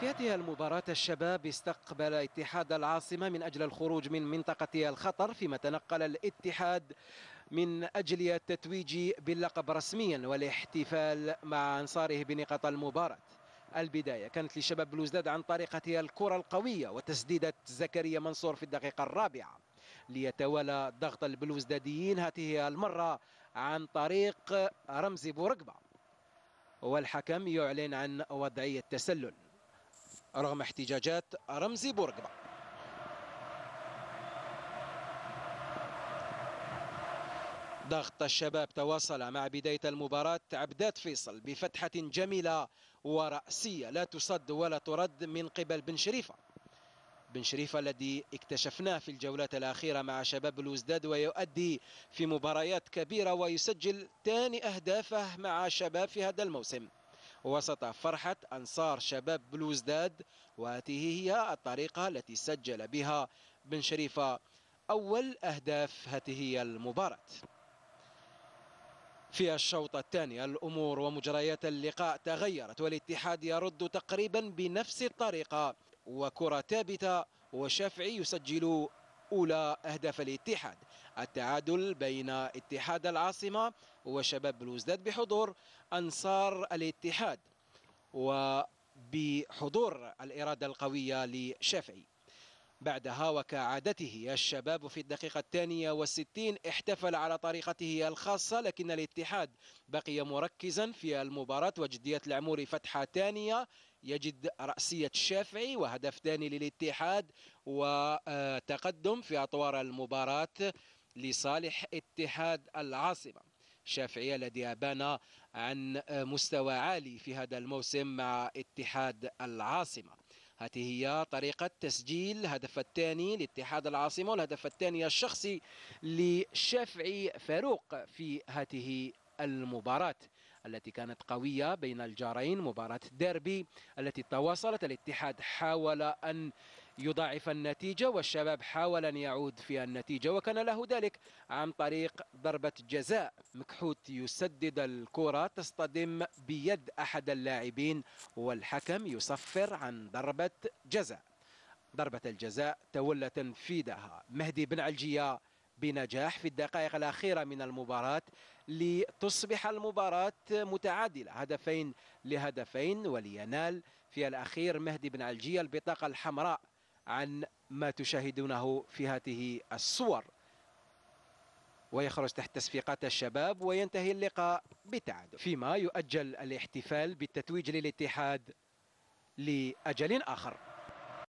في هذه المباراة الشباب استقبل اتحاد العاصمة من أجل الخروج من منطقة الخطر فيما تنقل الاتحاد من أجل التتويج باللقب رسميا والاحتفال مع أنصاره بنقاط المباراة البداية كانت لشباب بلوزداد عن طريقة الكرة القوية وتسديدة زكريا منصور في الدقيقة الرابعة ليتوالى ضغط البلوزداديين هذه المرة عن طريق رمزي بورقبة والحكم يعلن عن وضعية تسلل رغم احتجاجات رمزي بورقبة ضغط الشباب تواصل مع بداية المباراة عبدات فيصل بفتحة جميلة ورأسية لا تصد ولا ترد من قبل بن شريفة بن شريفة الذي اكتشفناه في الجولات الأخيرة مع شباب الوزداد ويؤدي في مباريات كبيرة ويسجل ثاني أهدافه مع شباب في هذا الموسم وسط فرحة أنصار شباب بلوزداد وهذه هي الطريقة التي سجل بها بن شريفة أول أهداف هذه المباراة في الشوط الثاني الأمور ومجريات اللقاء تغيرت والاتحاد يرد تقريبا بنفس الطريقة وكرة ثابتة وشافعي يسجل أولى أهداف الاتحاد التعادل بين اتحاد العاصمة وشباب بلوزداد بحضور أنصار الاتحاد وبحضور الإرادة القوية لشافعي بعدها وكعادته الشباب في الدقيقة الثانية والستين احتفل على طريقته الخاصة لكن الاتحاد بقي مركزا في المباراة وجدية العموري فتحة ثانية يجد رأسية الشافعي وهدف ثاني للاتحاد وتقدم في أطوار المباراة لصالح اتحاد العاصمة شافعية الذي أبان عن مستوى عالي في هذا الموسم مع اتحاد العاصمة هذه هي طريقة تسجيل الهدف الثاني لاتحاد العاصمة والهدف الثاني الشخصي لشافعي فاروق في هذه المباراة التي كانت قوية بين الجارين مباراة ديربي التي تواصلت الاتحاد حاول أن يضاعف النتيجة والشباب حاول أن يعود في النتيجة وكان له ذلك عن طريق ضربة جزاء مكحوت يسدد الكرة تصطدم بيد أحد اللاعبين والحكم يصفر عن ضربة جزاء ضربة الجزاء تولى تنفيذها مهدي بن علجية بنجاح في الدقائق الأخيرة من المباراة لتصبح المباراة متعادلة هدفين لهدفين ولينال في الأخير مهدي بن علجية البطاقة الحمراء عن ما تشاهدونه في هذه الصور ويخرج تحت تصفيقات الشباب وينتهي اللقاء بتعادل فيما يؤجل الاحتفال بالتتويج للاتحاد لأجل آخر